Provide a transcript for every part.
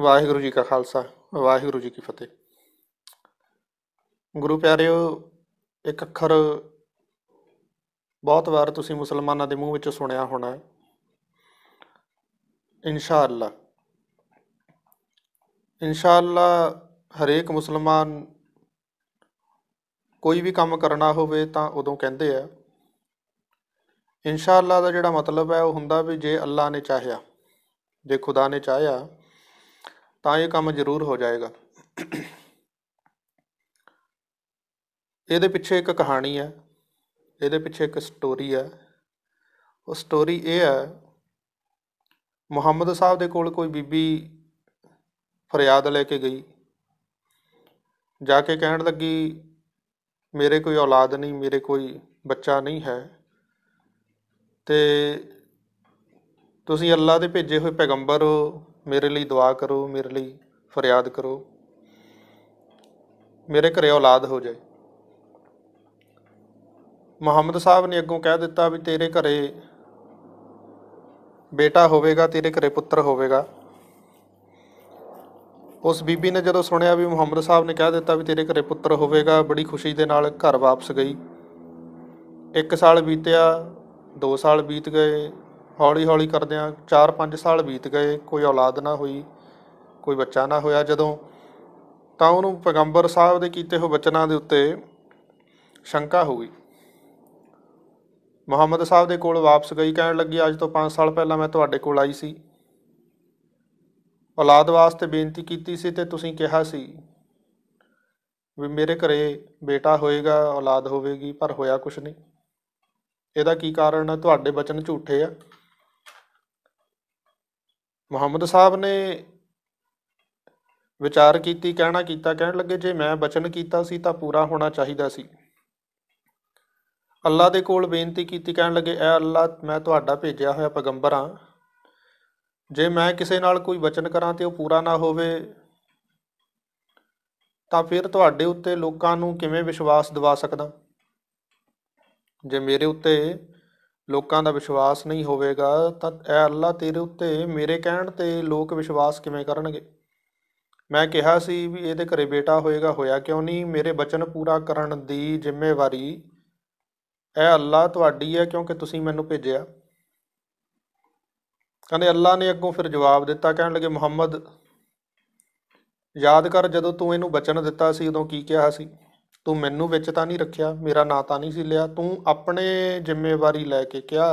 ਵਾਹਿਗੁਰੂ ਜੀ ਕਾ ਖਾਲਸਾ ਵਾਹਿਗੁਰੂ ਜੀ ਕੀ ਫਤਿਹ ਗੁਰੂ ਪਿਆਰਿਓ ਇੱਕ ਅੱਖਰ ਬਹੁਤ ਵਾਰ ਤੁਸੀਂ ਮੁਸਲਮਾਨਾਂ ਦੇ ਮੂੰਹ ਵਿੱਚੋਂ ਸੁਣਿਆ ਹੋਣਾ ਇਨਸ਼ਾਅੱਲਾ ਇਨਸ਼ਾ ਅੱਲਾ ਇਨਸ਼ਾ ਅੱਲਾ ਹਰੇਕ ਮੁਸਲਮਾਨ ਕੋਈ ਵੀ ਕੰਮ ਕਰਨਾ ਹੋਵੇ ਤਾਂ ਉਦੋਂ ਕਹਿੰਦੇ ਆ ਇਨਸ਼ਾ ਅੱਲਾ ਦਾ ਜਿਹੜਾ ਮਤਲਬ ਹੈ ਉਹ ਹੁੰਦਾ ਵੀ ਜੇ ਅੱਲਾ ਨੇ ਚਾਹਿਆ ਜੇ ਖੁਦਾ ਨੇ ਚਾਹਿਆ ਤਾਂ ਇਹ ਕੰਮ ਜ਼ਰੂਰ ਹੋ ਜਾਏਗਾ ਇਹਦੇ ਪਿੱਛੇ ਇੱਕ ਕਹਾਣੀ ਹੈ ਇਹਦੇ ਪਿੱਛੇ ਇੱਕ ਸਟੋਰੀ ਹੈ ਉਹ ਸਟੋਰੀ ਇਹ ਹੈ ਮੁਹੰਮਦ ਸਾਹਿਬ ਦੇ ਕੋਲ ਕੋਈ ਬੀਬੀ ਫਰਿਆਦ ਲੈ ਕੇ ਗਈ ਜਾ ਕੇ ਕਹਿਣ ਲੱਗੀ ਮੇਰੇ ਕੋਈ ਔਲਾਦ ਨਹੀਂ ਮੇਰੇ ਕੋਈ ਬੱਚਾ ਨਹੀਂ ਹੈ ਤੇ ਤੁਸੀਂ ਅੱਲਾ ਦੇ ਭੇਜੇ ਹੋਏ ਪੈਗੰਬਰ ਹੋ ਮੇਰੇ ਲਈ ਦੁਆ ਕਰੋ ਮੇਰੇ ਲਈ ਫਰਿਆਦ ਕਰੋ ਮੇਰੇ ਘਰੇ ਔਲਾਦ ਹੋ ਜਾਏ ਮੁਹੰਮਦ ਸਾਹਿਬ ਨੇ ਅੱਗੋਂ ਕਹਿ ਦਿੱਤਾ ਵੀ ਤੇਰੇ ਘਰੇ ਬੇਟਾ ਹੋਵੇਗਾ ਤੇਰੇ ਘਰੇ ਪੁੱਤਰ ਹੋਵੇਗਾ ਉਸ ਬੀਬੀ ਨੇ ਜਦੋਂ ਸੁਣਿਆ ਵੀ ਮੁਹੰਮਦ ਸਾਹਿਬ ਨੇ ਕਹਿ ਦਿੱਤਾ ਵੀ ਤੇਰੇ ਘਰੇ ਪੁੱਤਰ ਹੋਵੇਗਾ ਬੜੀ ਖੁਸ਼ੀ ਦੇ ਨਾਲ ਘਰ ਵਾਪਸ ਗਈ 1 ਸਾਲ ਬੀਤਿਆ 2 ਸਾਲ ਬੀਤ ਗਏ ਹੌਲੀ ਹੌਲੀ ਕਰਦੇ ਆ 4-5 ਸਾਲ ਬੀਤ ਗਏ ਕੋਈ ਔਲਾਦ ਨਾ ਹੋਈ ਕੋਈ ਬੱਚਾ ਨਾ ਹੋਇਆ ਜਦੋਂ ਤਾਂ ਉਹਨੂੰ ਪੈਗੰਬਰ ਸਾਹਿਬ ਦੇ ਕੀਤੇ ਹੋ ਬਚਨਾਂ ਦੇ ਉੱਤੇ ਸ਼ੰਕਾ ਹੋ ਗਈ ਮੁਹੰਮਦ ਸਾਹਿਬ ਦੇ ਕੋਲ ਵਾਪਸ ਗਈ ਕਹਿਣ ਲੱਗੀ ਅੱਜ ਤੋਂ 5 ਸਾਲ ਪਹਿਲਾਂ ਮੈਂ ਤੁਹਾਡੇ ਕੋਲ ਆਈ ਸੀ ਔਲਾਦ ਵਾਸਤੇ ਬੇਨਤੀ ਕੀਤੀ ਸੀ ਤੇ ਤੁਸੀਂ ਕਿਹਾ ਸੀ ਵੀ ਮੇਰੇ ਘਰੇ ਬੇਟਾ ਹੋਏਗਾ ਔਲਾਦ ਹੋਵੇਗੀ ਪਰ ਹੋਇਆ ਕੁਛ ਨਹੀਂ ਇਹਦਾ ਕੀ ਕਾਰਨ ਹੈ ਤੁਹਾਡੇ ਬਚਨ ਝੂਠੇ ਆ ਮੁਹੰਮਦ ਸਾਹਿਬ ਨੇ ਵਿਚਾਰ ਕੀਤੀ ਕਹਿਣਾ ਕੀਤਾ ਕਹਿਣ ਲੱਗੇ ਜੇ ਮੈਂ ਬਚਨ ਕੀਤਾ ਸੀ ਤਾਂ ਪੂਰਾ ਹੋਣਾ ਚਾਹੀਦਾ ਸੀ ਅੱਲਾ ਦੇ ਕੋਲ ਬੇਨਤੀ ਕੀਤੀ ਕਹਿਣ ਲੱਗੇ ਐ ਅੱਲਾ ਮੈਂ ਤੁਹਾਡਾ ਭੇਜਿਆ ਹੋਇਆ ਪੈਗੰਬਰ ਹਾਂ ਜੇ ਮੈਂ ਕਿਸੇ ਨਾਲ ਕੋਈ ਬਚਨ ਕਰਾਂ ਤੇ ਉਹ ਪੂਰਾ ਨਾ ਹੋਵੇ ਤਾਂ ਫਿਰ ਤੁਹਾਡੇ ਉੱਤੇ ਲੋਕਾਂ ਨੂੰ ਕਿਵੇਂ ਵਿਸ਼ਵਾਸ ਦਿਵਾ ਸਕਦਾ ਜੇ ਮੇਰੇ ਉੱਤੇ ਲੋਕਾਂ ਦਾ ਵਿਸ਼ਵਾਸ ਨਹੀਂ ਹੋਵੇਗਾ ਤਾਂ ਐ ਅੱਲਾ ਤੇਰੇ ਉੱਤੇ ਮੇਰੇ ਕਹਿਣ ਤੇ ਲੋਕ ਵਿਸ਼ਵਾਸ ਕਿਵੇਂ ਕਰਨਗੇ ਮੈਂ ਕਿਹਾ ਸੀ ਵੀ ਇਹਦੇ ਘਰੇ ਬੇਟਾ ਹੋਏਗਾ ਹੋਇਆ ਕਿਉਂ ਨਹੀਂ ਮੇਰੇ ਬਚਨ ਪੂਰਾ ਕਰਨ ਦੀ ਜ਼ਿੰਮੇਵਾਰੀ ਐ ਅੱਲਾ ਤੁਹਾਡੀ ਹੈ ਕਿਉਂਕਿ ਤੁਸੀਂ ਮੈਨੂੰ ਭੇਜਿਆ ਕਹਿੰਦੇ ਅੱਲਾ ਨੇ ਅੱਗੋਂ ਫਿਰ ਜਵਾਬ ਦਿੱਤਾ ਕਹਿਣ ਲੱਗੇ ਮੁਹੰਮਦ ਯਾਦ ਕਰ ਜਦੋਂ ਤੂੰ ਇਹਨੂੰ ਬਚਨ ਦਿੱਤਾ ਸੀ ਉਦੋਂ ਕੀ ਕਿਹਾ ਸੀ ਤੂੰ ਮੈਨੂੰ ਵਿੱਚ ਤਾਂ ਨਹੀਂ ਰੱਖਿਆ ਮੇਰਾ ਨਾਂ ਤਾਂ ਨਹੀਂ ਸੀ ਲਿਆ ਤੂੰ ਆਪਣੇ ਜ਼ਿੰਮੇਵਾਰੀ ਲੈ ਕੇ ਕਿਹਾ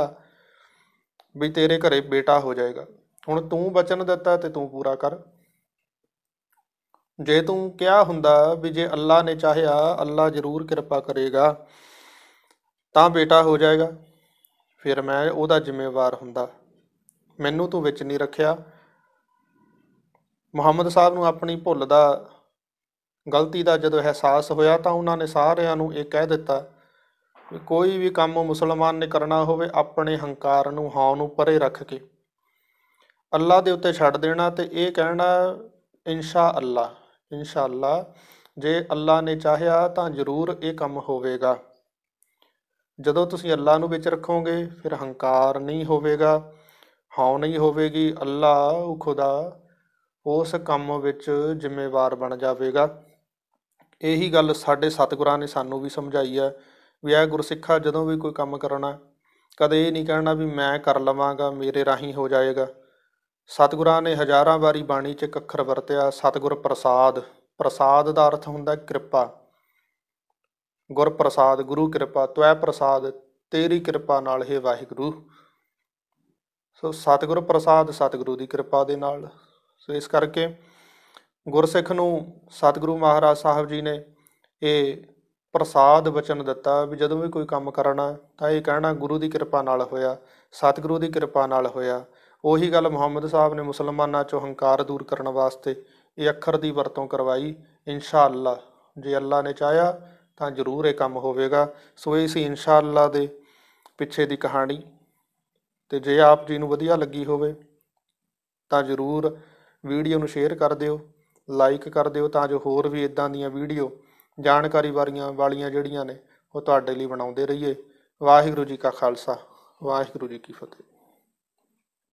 ਵੀ ਤੇਰੇ ਘਰੇ ਬੇਟਾ ਹੋ ਜਾਏਗਾ ਹੁਣ ਤੂੰ ਬਚਨ ਦਿੱਤਾ ਤੇ ਤੂੰ ਪੂਰਾ ਕਰ ਜੇ ਤੂੰ ਕਿਹਾ ਹੁੰਦਾ ਵੀ ਜੇ ਅੱਲਾ ਨੇ ਚਾਹਿਆ ਅੱਲਾ ਜ਼ਰੂਰ ਕਿਰਪਾ ਕਰੇਗਾ ਤਾਂ ਬੇਟਾ ਹੋ ਜਾਏਗਾ ਫਿਰ ਮੈਂ ਉਹਦਾ ਜ਼ਿੰਮੇਵਾਰ ਹੁੰਦਾ ਮੈਨੂੰ ਤੂੰ ਵਿੱਚ ਨਹੀਂ ਰੱਖਿਆ ਮੁਹੰਮਦ ਸਾਹਿਬ ਨੂੰ ਆਪਣੀ ਭੁੱਲ ਦਾ ਗਲਤੀ ਦਾ ਜਦੋਂ ਅਹਿਸਾਸ ਹੋਇਆ ਤਾਂ ਉਹਨਾਂ ਨੇ ਸਾਰਿਆਂ ਨੂੰ ਇਹ ਕਹਿ ਦਿੱਤਾ ਕਿ ਕੋਈ ਵੀ ਕੰਮ ਮੁਸਲਮਾਨ ਨੇ ਕਰਨਾ ਹੋਵੇ ਆਪਣੇ ਹੰਕਾਰ ਨੂੰ ਹਾਂ ਨੂੰ ਪਰੇ ਰੱਖ ਕੇ ਅੱਲਾ ਦੇ ਉੱਤੇ ਛੱਡ ਦੇਣਾ ਤੇ ਇਹ ਕਹਿਣਾ ਇਨਸ਼ਾ ਅੱਲਾ ਇਨਸ਼ਾ ਅੱਲਾ ਜੇ ਅੱਲਾ ਨੇ ਚਾਹਿਆ ਤਾਂ ਜ਼ਰੂਰ ਇਹ ਕੰਮ ਹੋਵੇਗਾ ਜਦੋਂ ਤੁਸੀਂ ਅੱਲਾ ਨੂੰ ਵਿੱਚ ਰੱਖੋਗੇ ਫਿਰ ਹੰਕਾਰ ਨਹੀਂ ਹੋਵੇਗਾ ਹਾਂ ਨਹੀਂ ਹੋਵੇਗੀ ਅੱਲਾ ਉਹ ਖੁਦਾ ਉਸ ਕੰਮ ਵਿੱਚ ਜ਼ਿੰਮੇਵਾਰ ਬਣ ਜਾਵੇਗਾ ਇਹੀ ਗੱਲ ਸਾਡੇ ਸਤਿਗੁਰਾਂ ਨੇ ਸਾਨੂੰ ਵੀ ਸਮਝਾਈ ਆ ਵੀ ਇਹ ਗੁਰਸਿੱਖਾ ਜਦੋਂ ਵੀ ਕੋਈ ਕੰਮ ਕਰਨਾ ਕਦੇ ਇਹ ਨਹੀਂ ਕਹਿਣਾ ਵੀ ਮੈਂ ਕਰ ਲਵਾਂਗਾ ਮੇਰੇ ਰਾਹੀਂ ਹੋ ਜਾਏਗਾ ਸਤਿਗੁਰਾਂ ਨੇ ਹਜ਼ਾਰਾਂ ਵਾਰੀ ਬਾਣੀ 'ਚ ਇੱਕ ਅੱਖਰ ਵਰਤਿਆ ਸਤਿਗੁਰ ਪ੍ਰਸਾਦ ਪ੍ਰਸਾਦ ਦਾ ਅਰਥ ਹੁੰਦਾ ਕਿਰਪਾ ਗੁਰ ਪ੍ਰਸਾਦ ਗੁਰੂ ਕਿਰਪਾ ਤਵੈ ਪ੍ਰਸਾਦ ਤੇਰੀ ਕਿਰਪਾ ਨਾਲ ਹੈ ਵਾਹਿਗੁਰੂ ਸੋ ਸਤਿਗੁਰ ਪ੍ਰਸਾਦ ਸਤਿਗੁਰੂ ਦੀ ਕਿਰਪਾ ਦੇ ਨਾਲ ਸੋ ਇਸ ਕਰਕੇ ਗੁਰਸਿੱਖ ਨੂੰ ਸਤਿਗੁਰੂ ਮਹਾਰਾਜ ਸਾਹਿਬ ਜੀ ਨੇ ਇਹ ਪ੍ਰਸਾਦ ਵਚਨ ਦਿੱਤਾ ਵੀ ਜਦੋਂ ਵੀ ਕੋਈ ਕੰਮ ਕਰਨਾ ਤਾਂ ਇਹ ਕਹਿਣਾ ਗੁਰੂ ਦੀ ਕਿਰਪਾ ਨਾਲ ਹੋਇਆ ਸਤਿਗੁਰੂ ਦੀ ਕਿਰਪਾ ਨਾਲ ਹੋਇਆ ਉਹੀ ਗੱਲ ਮੁਹੰਮਦ ਸਾਹਿਬ ਨੇ ਮੁਸਲਮਾਨਾਂ ਚੋਂ ਹੰਕਾਰ ਦੂਰ ਕਰਨ ਵਾਸਤੇ ਇਹ ਅੱਖਰ ਦੀ ਵਰਤੋਂ ਕਰਵਾਈ ਇਨਸ਼ਾ ਅੱਲਾ ਜੇ ਅੱਲਾ ਨੇ ਚਾਹਿਆ ਤਾਂ ਜ਼ਰੂਰ ਇਹ ਕੰਮ ਹੋਵੇਗਾ ਸੋ ਇਹ ਸੀ ਇਨਸ਼ਾ ਅੱਲਾ ਦੇ ਪਿੱਛੇ ਦੀ ਕਹਾਣੀ ਤੇ ਜੇ ਆਪ ਜੀ ਨੂੰ ਵਧੀਆ ਲੱਗੀ ਹੋਵੇ ਤਾਂ ਜ਼ਰੂਰ ਵੀਡੀਓ ਨੂੰ ਸ਼ੇਅਰ ਕਰ ਦਿਓ ਲਾਈਕ ਕਰ ਦਿਓ ਤਾਂ ਜੋ ਹੋਰ ਵੀ ਇਦਾਂ ਦੀਆਂ ਵੀਡੀਓ ਜਾਣਕਾਰੀ ਵਾਰੀਆਂ ਵਾਲੀਆਂ ਜਿਹੜੀਆਂ ਨੇ ਉਹ ਤੁਹਾਡੇ ਲਈ ਬਣਾਉਂਦੇ ਰਹੀਏ ਵਾਹਿਗੁਰੂ ਜੀ ਕਾ ਖਾਲਸਾ ਵਾਹਿਗੁਰੂ ਜੀ ਕੀ ਫਤਿਹ